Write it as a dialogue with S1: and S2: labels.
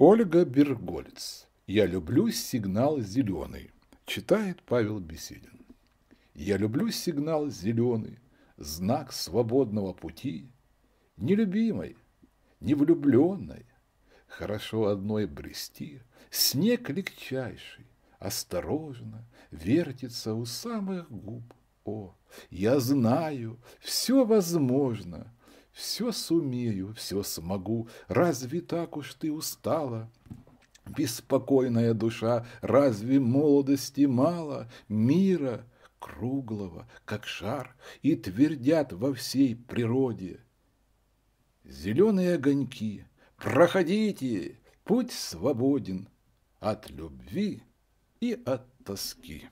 S1: Ольга Бергольц. «Я люблю сигнал зеленый», читает Павел Беседин. «Я люблю сигнал зеленый, знак свободного пути, нелюбимой, невлюбленной, хорошо одной брести, снег легчайший, осторожно вертится у самых губ. О, я знаю, все возможно, все сумею, все смогу, разве так уж ты устала? Беспокойная душа, разве молодости мало, мира круглого, как шар, и твердят во всей природе. Зеленые огоньки, проходите, путь свободен от любви и от тоски.